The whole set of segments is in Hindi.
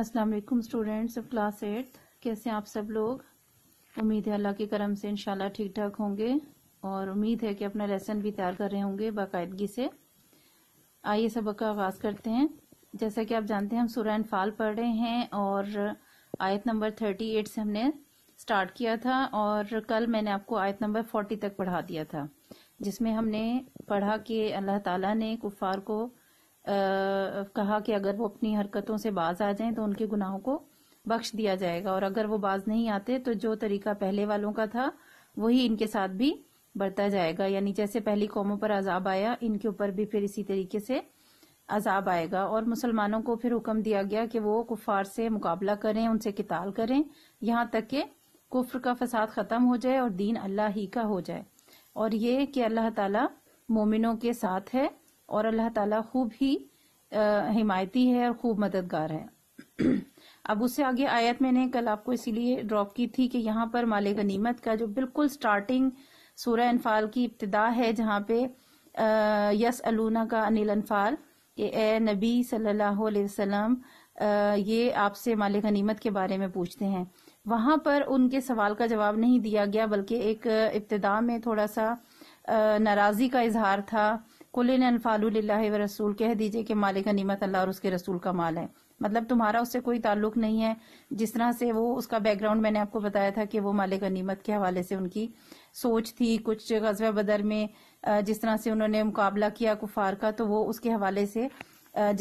अस्सलाम वालेकुम स्टूडेंट्स ऑफ क्लास एट कैसे आप सब लोग उम्मीद है अल्लाह के करम से इंशाल्लाह ठीक ठाक होंगे और उम्मीद है कि अपना लेसन भी तैयार कर रहे होंगे बाकायदगी से आइए सबक का आगाज़ करते हैं जैसा कि आप जानते हैं हम सुरह फाल पढ़ रहे हैं और आयत नंबर थर्टी एट से हमने स्टार्ट किया था और कल मैंने आपको आयत नंबर फोर्टी तक पढ़ा दिया था जिसमें हमने पढ़ा कि अल्लाह ताला ने कुफार को कहा कि अगर वो अपनी हरकतों से बाज आ जाएं तो उनके गुनाहों को बख्श दिया जाएगा और अगर वो बाज नहीं आते तो जो तरीका पहले वालों का था वही इनके साथ भी बरता जाएगा यानी जैसे पहली कौमों पर अजाब आया इनके ऊपर भी फिर इसी तरीके से अजाब आएगा और मुसलमानों को फिर हुक्म दिया गया कि वो कुफार से मुकाबला करें उनसे किताल करें यहाँ तक के कुफ्र का फसाद खत्म हो जाए और दीन अल्लाह ही का हो जाए और ये कि अल्लाह ताला मोमिनों के साथ है और अल्लाह ताला खूब ही हिमायती है और खूब मददगार है अब उससे आगे आयत मैंने कल आपको इसीलिए ड्रॉप की थी कि यहाँ पर माले गनीमत का जो बिल्कुल स्टार्टिंग सूर्य अनफाल की इब्तदा है जहाँ पे यस अलूना का अनिल अनफाल के ए नबी सल्लल्लाहु अलैहि वसल्लम ये आपसे माले गनीमत के बारे में पूछते हैं वहां पर उनके सवाल का जवाब नहीं दिया गया बल्कि एक इब्तदा में थोड़ा सा नाराज़ी का इजहार था कुलिन अनफालू व रसूल कह दीजिए कि मालिक नीमत अल्लाह और उसके रसूल का माल है मतलब तुम्हारा उससे कोई ताल्लुक नहीं है जिस तरह से वो उसका बैकग्राउंड मैंने आपको बताया था कि वो मालिक नीमत के हवाले से उनकी सोच थी कुछ गजब बदर में जिस तरह से उन्होंने मुकाबला किया कुफार का तो वो उसके हवाले से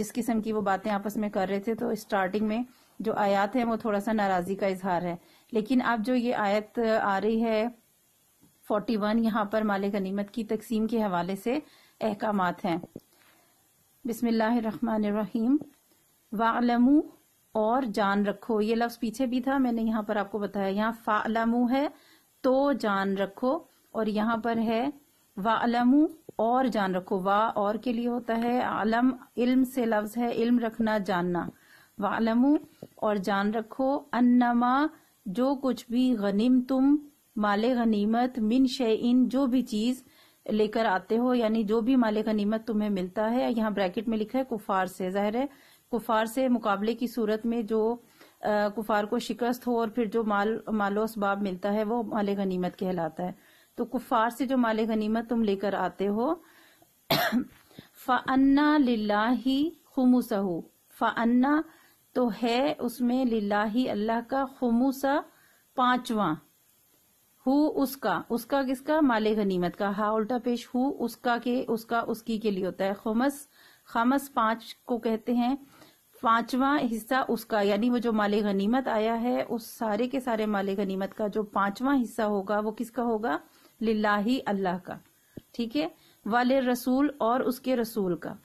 जिस किस्म की वो बातें आपस में कर रहे थे तो स्टार्टिंग में जो आयात है वो थोड़ा सा नाराजगी का इजहार है लेकिन अब जो ये आयत आ रही है फोर्टी वन यहाँ पर माले गनीमत की तकसीम के हवाले से अहकाम हैं बिसमीम वालमु और जान रखो ये लफ्ज़ पीछे भी था मैंने यहाँ पर आपको बताया यहाँ फालमु है तो जान रखो और यहाँ पर है वालमु और जान रखो वा और के लिए होता है आलम इल्म से लफ्ज़ है इल्म रखना जानना वालमु और जान रखो अन्नमा जो कुछ भी गनीम तुम माले गनीमत मिन शे इन जो भी चीज़ लेकर आते हो यानी जो भी माले का नीमत तुम्हें मिलता है यहाँ ब्रैकेट में लिखा है कुफार से जाहिर है कुफार से मुकाबले की सूरत में जो आ, कुफार को शिकस्त हो और फिर जो माल मालो बाब मिलता है वो माले नीमत कहलाता है तो कुफार से जो माले नीमत तुम लेकर आते हो फ़न्ना लाही खमुसहू फ़न्ना तो है उसमें ही अल्लाह का खमुसा पांचवा हु उसका उसका किसका माले गनीमत का हा उल्टा पेश हु उसका के उसका उसकी के लिए होता है खमस खमस पांच को कहते हैं पांचवा हिस्सा उसका यानी वो जो माले गनीमत आया है उस सारे के सारे माले गनीमत का जो पांचवा हिस्सा होगा वो किसका होगा लिल्लाही अल्लाह का ठीक है वाले रसूल और उसके रसूल का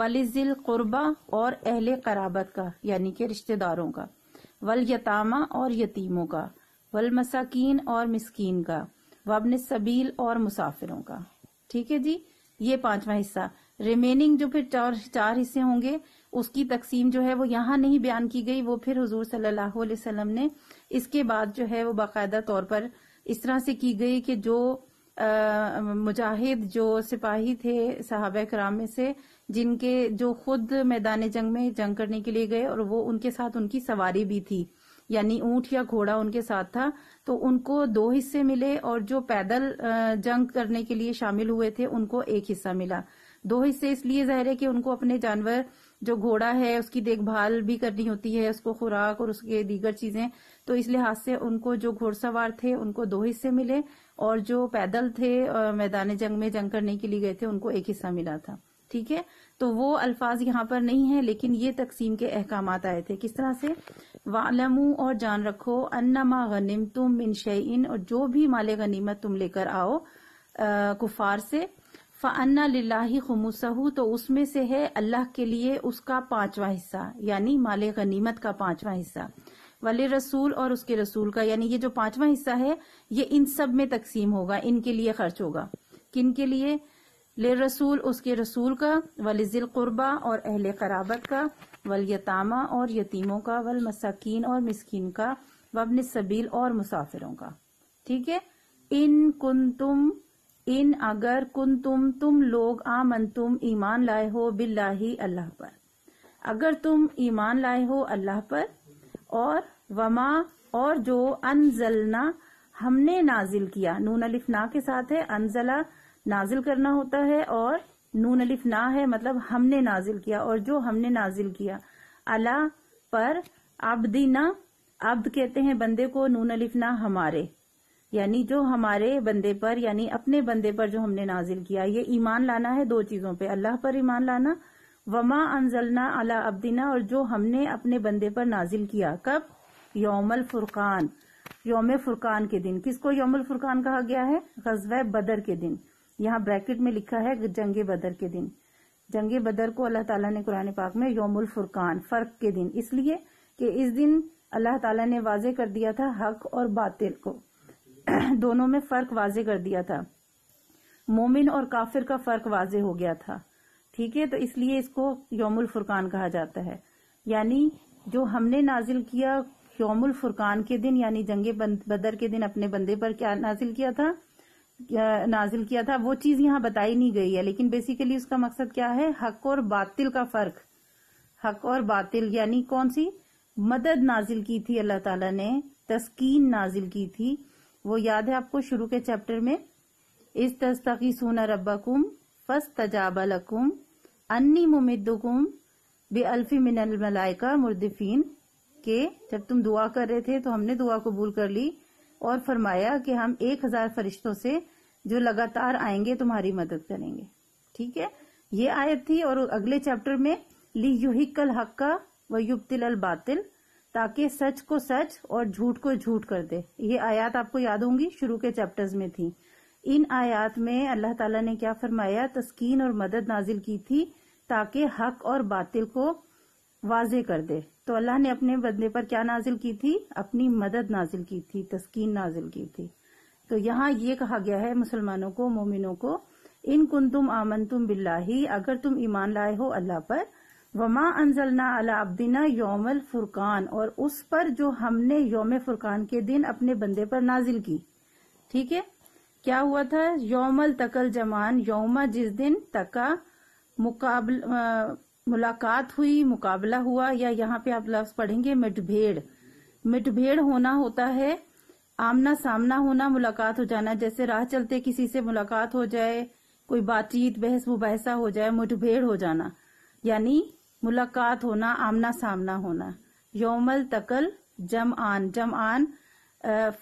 वाले जिल कुर्बा और अहले कराबत का यानी के रिश्तेदारों का वल यतामा और यतीमों का वल मसाकीन और मिसकीन का वबन सबील और मुसाफिरों का ठीक है जी ये पांचवा हिस्सा रिमेनिंग जो फिर चार चार हिस्से होंगे उसकी तकसीम जो है वो यहाँ नहीं बयान की गई वो फिर हजूर सल्लाम ने इसके बाद जो है वो बाकायदा तौर पर इस तरह से की गई कि जो आ, मुजाहिद जो सिपाही थे साहब कराम में से जिनके जो खुद मैदान जंग में जंग करने के लिए गए और वो उनके साथ उनकी सवारी भी थी यानी ऊंट या घोड़ा उनके साथ था तो उनको दो हिस्से मिले और जो पैदल जंग करने के लिए शामिल हुए थे उनको एक हिस्सा मिला दो हिस्से इसलिए जाहिर है कि उनको अपने जानवर जो घोड़ा है उसकी देखभाल भी करनी होती है उसको खुराक और उसके दीगर चीजें तो इस लिहाज से उनको जो घोड़सवार थे उनको दो हिस्से मिले और जो पैदल थे मैदान जंग में जंग करने के लिए गए थे उनको एक हिस्सा मिला था ठीक है तो वो अल्फाज यहाँ पर नहीं है लेकिन ये तकसीम के अहकाम आए थे किस तरह से वालमू और जान रखो मा गनीम तुम मिन शैन और जो भी माल गनीमत तुम लेकर आओ आ, कुफार से फ़न्ना लाही खमुसहू तो उसमें से है अल्लाह के लिए उसका पांचवा हिस्सा यानी माल गनीमत का पांचवा हिस्सा वाले रसूल और उसके रसूल का यानी ये जो पांचवा हिस्सा है ये इन सब में तकसीम होगा इनके लिए खर्च होगा किन के लिए ले रसूल उसके रसूल का वलिजिल कुर्बा और अहल खराबत का वलयतामा और यतीमों का वल मसाकिन और मिसकिन का वबन सबील और मुसाफिरों का ठीक है इन कुन तुम इन अगर कुन तुम तुम लोग आमन तुम ईमान लाए हो बिल्लाही अल्लाह पर अगर तुम ईमान लाए हो अल्लाह पर और वमा और जो अनजलना हमने नाजिल किया नून अलिफना के साथ है अनजला नाजिल करना होता है और नून अलिफ ना है मतलब हमने नाजिल किया और जो हमने नाजिल किया अला पर अब्दी अब्द कहते हैं बंदे को नून अलिफ ना हमारे यानी जो हमारे बंदे पर यानी अपने बंदे पर जो हमने नाजिल किया ये ईमान लाना है दो चीजों पे अल्लाह पर ईमान लाना वमा अनजलना अला अब्दीना और जो हमने अपने बंदे पर नाजिल किया कब योमल फुरकान योम फुरकान के दिन किसको योमल फुरकान कहा गया है गजब बदर के दिन यहाँ ब्रैकेट में लिखा है जंग बदर के दिन जंग बदर को अल्लाह ताला ने कुरान पाक में योमुल फुरकान फर्क के दिन इसलिए कि इस दिन अल्लाह ताला ने वाजे कर दिया था हक और बातिल को दोनों में फर्क वाजे कर दिया था मोमिन और काफिर का फर्क वाजे हो गया था ठीक है तो इसलिए इसको योमुल फुरकान कहा जाता है यानी जो हमने नाजिल किया योमुल फुरकान के दिन यानी जंग बदर के दिन अपने बंदे पर क्या नाजिल किया था नाजिल किया था वो चीज यहाँ बताई नहीं गई है लेकिन बेसिकली उसका मकसद क्या है हक और बातिल का फर्क हक और बातिल यानी कौन सी मदद नाजिल की थी अल्लाह ताला ने तस्कीन नाजिल की थी वो याद है आपको शुरू के चैप्टर में इस तस्तकी सूना रबकुम फस तजाबलकुम अन्नी मुमिदुकुम बे अल्फी मिनल मलाइका मुर्दिफीन के जब तुम दुआ कर रहे थे तो हमने दुआ कबूल कर ली और फरमाया कि हम एक हजार फरिश्तों से जो लगातार आएंगे तुम्हारी मदद करेंगे ठीक है ये आयत थी और अगले चैप्टर में ली युहिकल हक्का व युबतिल बातिल ताकि सच को सच और झूठ को झूठ कर दे ये आयात आपको याद होंगी शुरू के चैप्टर्स में थी इन आयात में अल्लाह ताला ने क्या फरमाया तस्कीन और मदद नाजिल की थी ताकि हक और बातिल को वाजे कर दे तो अल्लाह ने अपने बदले पर क्या नाजिल की थी अपनी मदद नाजिल की थी तस्कीन नाजिल की थी तो यहाँ ये कहा गया है मुसलमानों को मोमिनों को इन कुन तुम आमन तुम बिल्लाही अगर तुम ईमान लाए हो अल्लाह पर वमा अनजलना अला अब्दिना योमल फुरकान और उस पर जो हमने योम फुरकान के दिन अपने बंदे पर नाजिल की ठीक है क्या हुआ था योमल तकल जमान योमा जिस दिन तका मुकाबल मुलाकात हुई मुकाबला हुआ या यहाँ पे आप लफ्ज पढ़ेंगे मिठभेड़ मिठभेड़ होना होता है आमना सामना होना मुलाकात हो जाना जैसे राह चलते किसी से मुलाकात हो जाए कोई बातचीत बहस मुबहसा हो जाए मुठभेड़ हो जाना यानी मुलाकात होना आमना सामना होना योमल तकल जम आन जम आन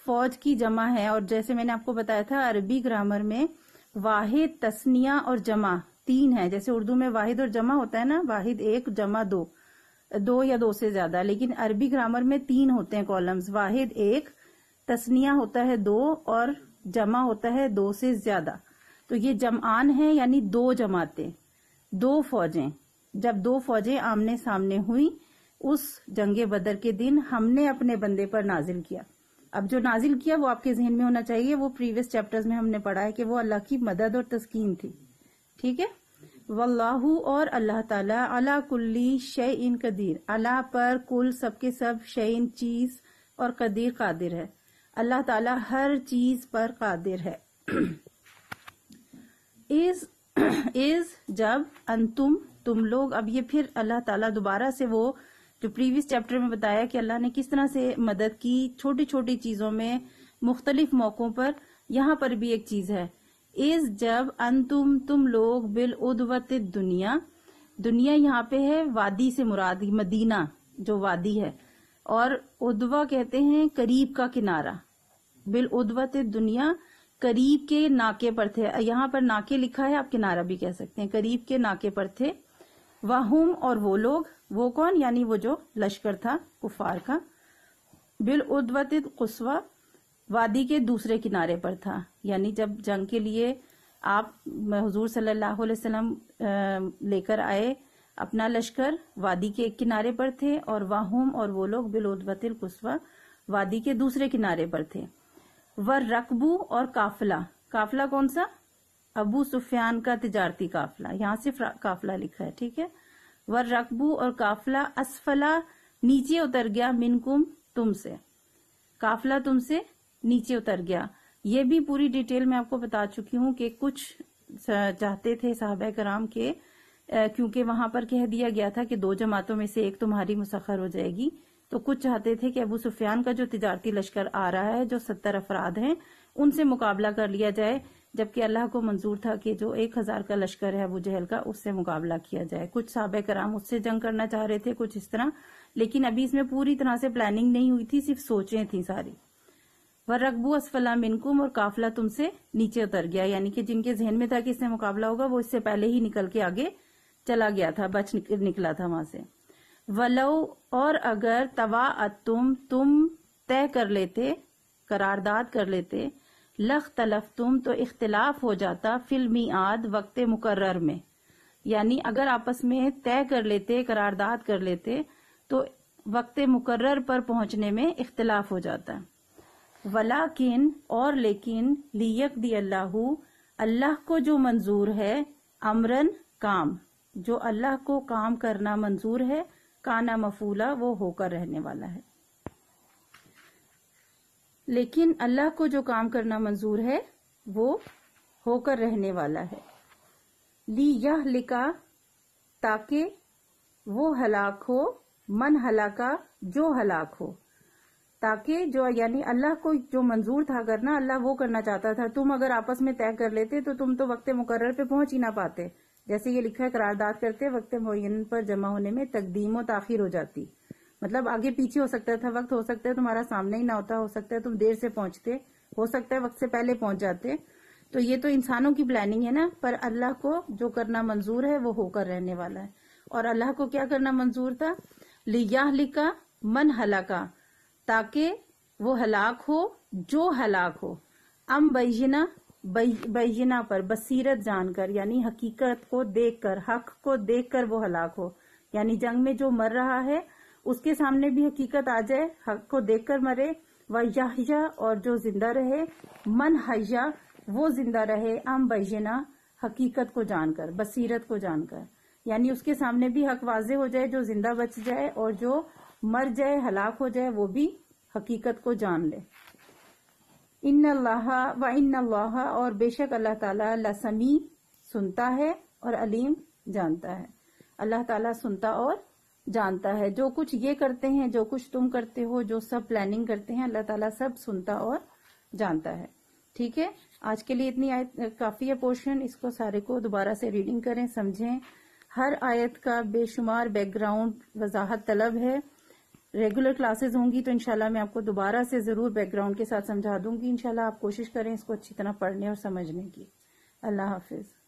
फौज की जमा है और जैसे मैंने आपको बताया था अरबी ग्रामर में वाहिद तस्निया और जमा तीन है जैसे उर्दू में वाहिद और जमा होता है ना वाहिद एक जमा दो दो या दो से ज्यादा लेकिन अरबी ग्रामर में तीन होते हैं कॉलम्स वाहिद एक तस्निया होता है दो और जमा होता है दो से ज्यादा तो ये जमान है यानी दो जमाते दो फौजें जब दो फौजें आमने सामने हुई उस जंगे बदर के दिन हमने अपने बंदे पर नाजिल किया अब जो नाजिल किया वो आपके जहन में होना चाहिए वो प्रीवियस चैप्टर्स में हमने पढ़ा है कि वो अल्लाह की मदद और तस्कीन थी ठीक है वल्लाहू और अल्लाह ताला अला कुल्ली शय इन कदीर अला पर कुल सबके सब शय इन चीज और कदीर कादिर है अल्लाह ताला हर चीज पर कादिर है इस इस जब अंतुम तुम लोग अब ये फिर अल्लाह ताला दोबारा से वो जो प्रीवियस चैप्टर में बताया कि अल्लाह ने किस तरह से मदद की छोटी छोटी चीजों में मुख्तलिफ मौकों पर यहाँ पर भी एक चीज है इस जब अंतुम तुम लोग बिल उदवत दुनिया दुनिया यहाँ पे है वादी से मुरादी मदीना जो वादी है और उद्वा कहते हैं करीब का किनारा बिल थे दुनिया करीब के नाके पर थे यहाँ पर नाके लिखा है आप किनारा भी कह सकते हैं करीब के नाके पर थे वाहूम और वो लोग वो कौन यानी वो जो लश्कर था कुफार का बिल उद्वत कुसवा वादी के दूसरे किनारे पर था यानी जब जंग के लिए आप हजूर सल्लल्लाहु लेकर आए अपना लश्कर वादी के एक किनारे पर थे और वाहूम और वो लोग बिलोदबतिल कुशवा वादी के दूसरे किनारे पर थे व रकबू और काफिला काफिला कौन सा अबू सुफियान का तिजारती काफिला यहाँ से काफिला लिखा है ठीक है व रकबू और काफिला असफला नीचे उतर गया मिनकुम तुमसे काफिला तुमसे नीचे उतर गया ये भी पूरी डिटेल मैं आपको बता चुकी हूँ कि कुछ चाहते थे साहब कराम के क्योंकि वहां पर कह दिया गया था कि दो जमातों में से एक तुम्हारी मुसखर हो जाएगी तो कुछ चाहते थे कि अबू सुफियान का जो तजारती लश्कर आ रहा है जो सत्तर अफराद हैं उनसे मुकाबला कर लिया जाए जबकि अल्लाह को मंजूर था कि जो एक हजार का लश्कर है अबू जहल का उससे मुकाबला किया जाए कुछ साब कराम उससे जंग करना चाह रहे थे कुछ इस तरह लेकिन अभी इसमें पूरी तरह से प्लानिंग नहीं हुई थी सिर्फ सोचें थी सारी व रकबू असफला मिनकुम और काफिला तुमसे नीचे उतर गया यानी कि जिनके जहन में था कि इससे मुकाबला होगा वो इससे पहले ही निकल के आगे चला गया था बच निकला था वहां से वलो और अगर तवा तुम तुम तय कर लेते करारदाद कर लेते लख तलफ तुम तो इख्तलाफ हो जाता फिल्मी आद वक्त मुकर्र में यानी अगर आपस में तय कर लेते करारदाद कर लेते तो वक्त मुकर्र पर पहुंचने में इख्तलाफ हो जाता वलाकिन और लेकिन लियक दी अल्लाह अल्लाह को जो मंजूर है अमरन काम जो अल्लाह को काम करना मंजूर है काना मफूला वो होकर रहने वाला है लेकिन अल्लाह को जो काम करना मंजूर है वो होकर रहने वाला है ली यह लिखा ताकि वो हलाक हो मन हलाका जो हलाक हो ताकि जो यानी अल्लाह को जो मंजूर था करना अल्लाह वो करना चाहता था तुम अगर आपस में तय कर लेते तो तुम तो वक्त मुकर्र पे पहुंच ही ना पाते जैसे ये लिखा है करारदाद करते वक्त मुन पर जमा होने में तकदीम और ताखिर हो जाती मतलब आगे पीछे हो सकता था वक्त हो सकता है तुम्हारा सामने ही ना होता हो सकता है तुम देर से पहुंचते हो सकता है वक्त से पहले पहुंच जाते तो ये तो इंसानों की प्लानिंग है ना पर अल्लाह को जो करना मंजूर है वो होकर रहने वाला है और अल्लाह को क्या करना मंजूर था लिया लिखा मन हलाका ताकि वो हलाक हो जो हलाक हो अम बैना बैना पर बसीरत जानकर यानी हकीकत को देखकर हक को देखकर वो हलाक हो यानी जंग में जो मर रहा है उसके सामने भी हकीकत आ जाए हक को देखकर मरे व और जो जिंदा रहे मन हया वो जिंदा रहे अम बैना हकीकत को जानकर बसीरत को जानकर यानी उसके सामने भी हक वाजे हो जाए जो जिंदा बच जाए और जो मर जाए हलाक हो जाए वो भी हकीकत को जान ले इन अल्लाह व इन अल्लाह और बेशक अल्लाह ताला लसमी सुनता है और अलीम जानता है अल्लाह ताला सुनता और जानता है जो कुछ ये करते हैं जो कुछ तुम करते हो जो सब प्लानिंग करते हैं अल्लाह ताला सब सुनता और जानता है ठीक है आज के लिए इतनी आयत काफी है पोर्शन इसको सारे को दोबारा से रीडिंग करें समझें हर आयत का बेशुमार बैकग्राउंड वजाहत तलब है रेगुलर क्लासेस होंगी तो इनशाला मैं आपको दोबारा से जरूर बैकग्राउंड के साथ समझा दूंगी इनशाला आप कोशिश करें इसको अच्छी तरह पढ़ने और समझने की अल्लाह हाफिज़